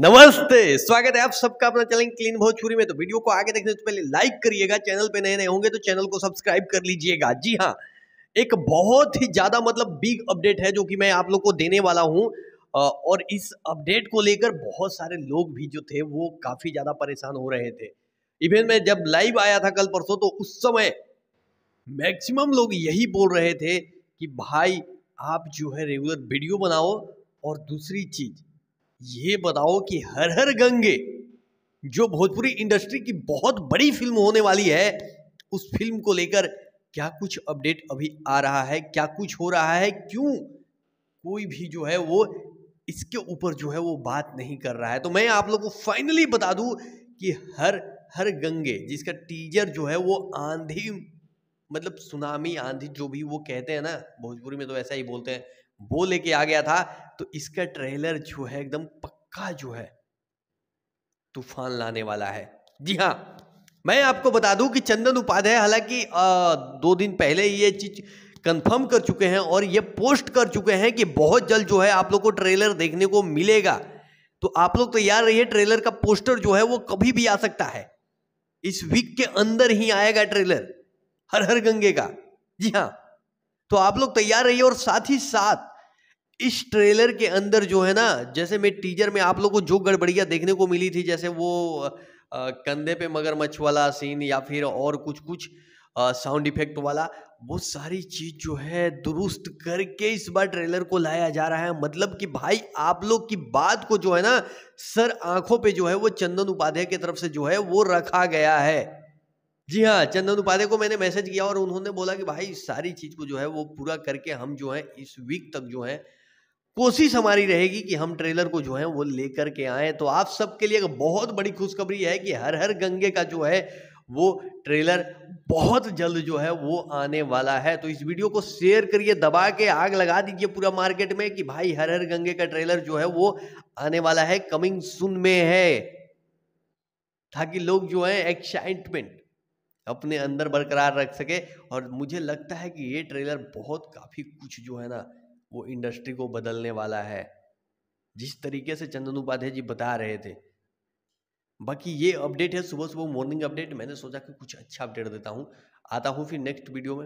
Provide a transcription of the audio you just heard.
नमस्ते स्वागत है आप सबका अपना चैनल क्लीन भोजपुरी में तो वीडियो को आगे देखने से पहले लाइक करिएगा चैनल पे नए नए होंगे तो चैनल को सब्सक्राइब कर लीजिएगा जी हाँ एक बहुत ही ज़्यादा मतलब बिग अपडेट है जो कि मैं आप लोग को देने वाला हूँ और इस अपडेट को लेकर बहुत सारे लोग भी जो थे वो काफ़ी ज़्यादा परेशान हो रहे थे इवन में जब लाइव आया था कल परसों तो उस समय मैक्सिमम लोग यही बोल रहे थे कि भाई आप जो है रेगुलर वीडियो बनाओ और दूसरी चीज़ ये बताओ कि हर हर गंगे जो भोजपुरी इंडस्ट्री की बहुत बड़ी फिल्म होने वाली है उस फिल्म को लेकर क्या कुछ अपडेट अभी आ रहा है क्या कुछ हो रहा है क्यों कोई भी जो है वो इसके ऊपर जो है वो बात नहीं कर रहा है तो मैं आप लोग को फाइनली बता दूं कि हर हर गंगे जिसका टीजर जो है वो आंधी मतलब सुनामी हाँ। आंधी जो भी वो कहते हैं ना भोजपुरी में तो ऐसा ही बोलते हैं वो लेके आ गया था तो इसका ट्रेलर जो है एकदम पक्का जो है तूफान लाने वाला है जी हाँ मैं आपको बता दूं कि चंदन उपाध्याय हालांकि दो दिन पहले ये चीज कंफर्म कर चुके हैं और ये पोस्ट कर चुके हैं कि बहुत जल्द जो है आप लोग को ट्रेलर देखने को मिलेगा तो आप लोग तैयार तो रहिए ट्रेलर का पोस्टर जो है वो कभी भी आ सकता है इस वीक के अंदर ही आएगा ट्रेलर हर हर गंगे का जी हाँ तो आप लोग तैयार रहिए और साथ ही साथ इस ट्रेलर के अंदर जो है ना जैसे मैं टीजर में आप लोग को जो गड़बड़िया देखने को मिली थी जैसे वो आ, कंधे पे मगरमच्छ वाला सीन या फिर और कुछ कुछ साउंड इफेक्ट वाला वो सारी चीज जो है दुरुस्त करके इस बार ट्रेलर को लाया जा रहा है मतलब कि भाई आप लोग की बात को जो है ना सर आंखों पे जो है वो चंदन उपाध्याय की तरफ से जो है वो रखा गया है जी हाँ चंदन उपाध्याय को मैंने मैसेज किया और उन्होंने बोला कि भाई सारी चीज को जो है वो पूरा करके हम जो है इस वीक तक जो है कोशिश हमारी रहेगी कि हम ट्रेलर को जो है वो लेकर के आए तो आप सबके लिए बहुत बड़ी खुशखबरी है कि हर हर गंगे का जो है वो ट्रेलर बहुत जल्द जो है वो आने वाला है तो इस वीडियो को शेयर करिए दबा के आग लगा दीजिए पूरा मार्केट में कि भाई हर हर गंगे का ट्रेलर जो है वो आने वाला है कमिंग सुन में है ताकि लोग जो है एक्साइटमेंट अपने अंदर बरकरार रख सके और मुझे लगता है कि ये ट्रेलर बहुत काफ़ी कुछ जो है ना वो इंडस्ट्री को बदलने वाला है जिस तरीके से चंदन उपाध्याय जी बता रहे थे बाकी ये अपडेट है सुबह सुबह मॉर्निंग अपडेट मैंने सोचा कि कुछ अच्छा अपडेट देता हूँ आता हूँ फिर नेक्स्ट वीडियो में